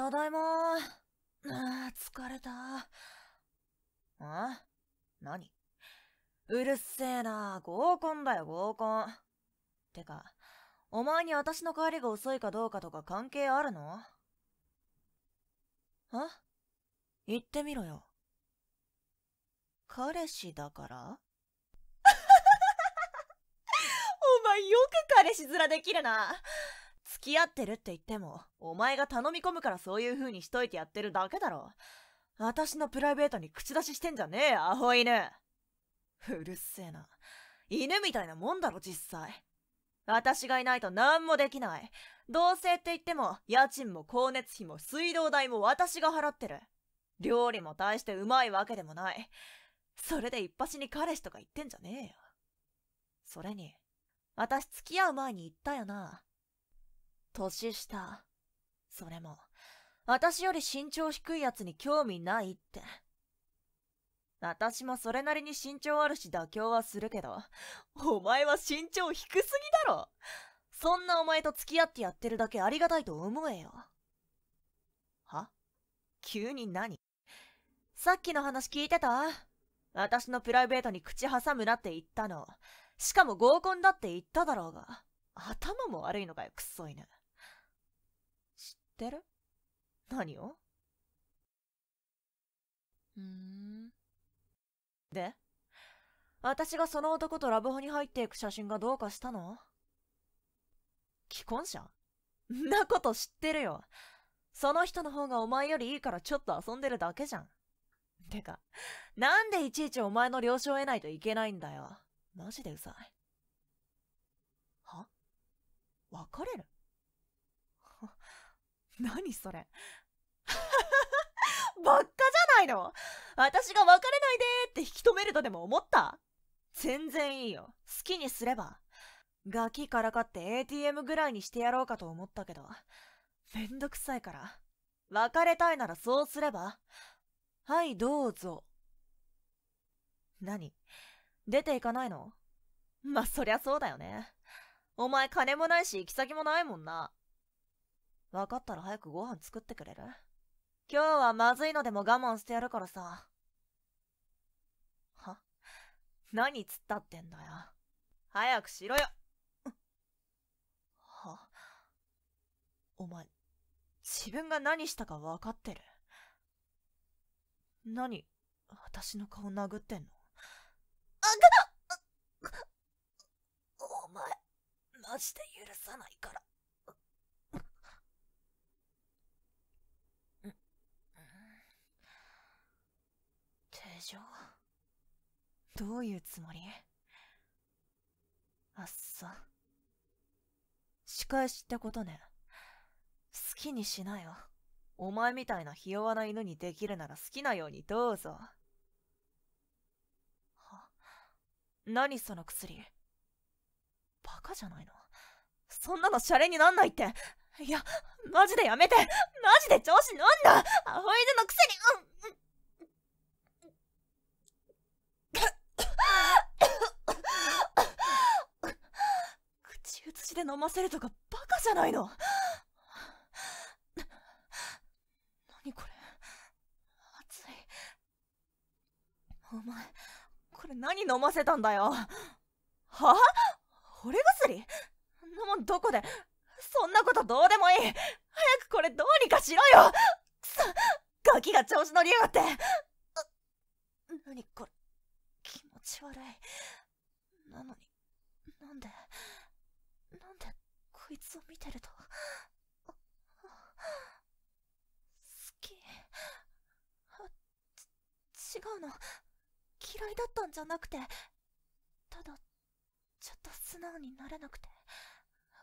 ただいまああ、疲れた。あ何うるせえな。合コンだよ、合コン。てか、お前に私の帰りが遅いかどうかとか関係あるのあ言ってみろよ。彼氏だから お前よく彼氏面できるな。付き合ってるって言っても、お前が頼み込むからそういう風にしといてやってるだけだろ。私のプライベートに口出ししてんじゃねえアホ犬。うるせえな。犬みたいなもんだろ、実際。私がいないと何もできない。同棲って言っても、家賃も光熱費も水道代も私が払ってる。料理も大してうまいわけでもない。それでいっぱしに彼氏とか言ってんじゃねえよ。それに、私付き合う前に言ったよな。年下。それも、私より身長低いやつに興味ないって。私もそれなりに身長あるし妥協はするけど、お前は身長低すぎだろそんなお前と付き合ってやってるだけありがたいと思えよ。は急に何さっきの話聞いてた私のプライベートに口挟むなって言ったの。しかも合コンだって言っただろうが。頭も悪いのかよ、クソ犬。ってる何をうーん。で私がその男とラブホに入っていく写真がどうかしたの既婚者ん なこと知ってるよ。その人の方がお前よりいいからちょっと遊んでるだけじゃん。てか、なんでいちいちお前の了承を得ないといけないんだよ。マジでうざい。は別れる何そればっかじゃないの私が別れないでって引き止めるとでも思った全然いいよ。好きにすれば。ガキからかって ATM ぐらいにしてやろうかと思ったけど、めんどくさいから。別れたいならそうすれば。はい、どうぞ。何出ていかないのまあ、そりゃそうだよね。お前金もないし行き先もないもんな。分かったら早くご飯作ってくれる今日はまずいのでも我慢してやるからさ。は何突っ立ってんだよ。早くしろよはお前、自分が何したか分かってる。何、私の顔殴ってんのあんただお前、マジで許さないから。どういうつもりあっさ。仕返しってことね。好きにしなよ。お前みたいなひ弱な犬にできるなら好きなようにどうぞ。は何その薬バカじゃないのそんなのシャレになんないっていや、マジでやめてマジで調子乗んなアホ犬のくせに、うん、うん口移しで飲ませるとかバカじゃないの何これ熱いお前これ何飲ませたんだよは惚れ薬飲む、もんどこでそんなことどうでもいい早くこれどうにかしろよくそガキが調子乗りやがって何これち悪い。なのに、なんで、なんで、こいつを見てると、好き。あ、ち、違うの。嫌いだったんじゃなくて、ただ、ちょっと素直になれなくて。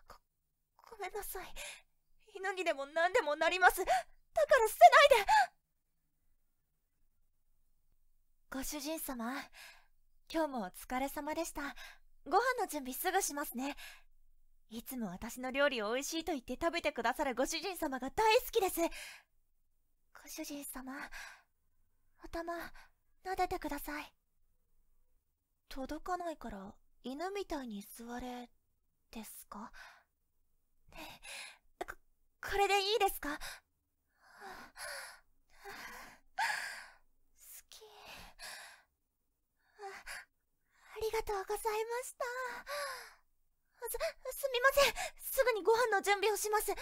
ご、ごめんなさい。犬にでも何でもなります。だから捨てないでご主人様、今日もお疲れ様でした。ご飯の準備すぐしますね。いつも私の料理を美味しいと言って食べてくださるご主人様が大好きです。ご主人様、頭、撫でてください。届かないから犬みたいに座れ、ですかねこ、これでいいですかがとうございましたすすみませんすぐにご飯の準備をします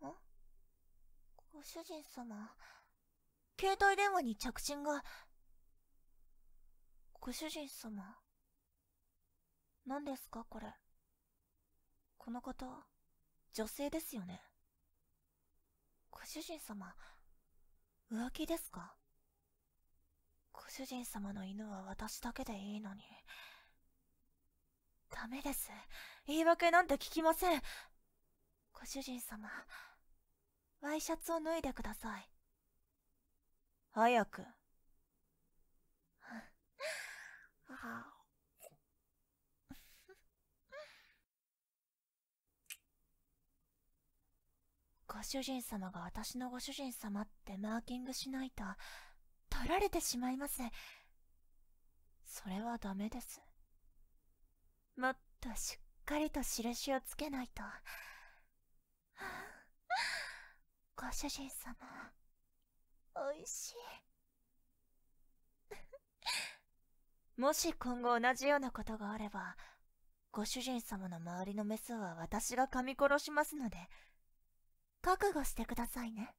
ご主人様携帯電話に着信がご主人様何ですかこれこの方女性ですよねご主人様浮気ですかご主人様の犬は私だけでいいのに。ダメです。言い訳なんて聞きません。ご主人様、ワイシャツを脱いでください。早く。ご主人様が私のご主人様ってマーキングしないと取られてしまいますそれはダメですもっとしっかりと印をつけないとご主人様おいしいもし今後同じようなことがあればご主人様の周りのメスは私が噛み殺しますので覚悟してくださいね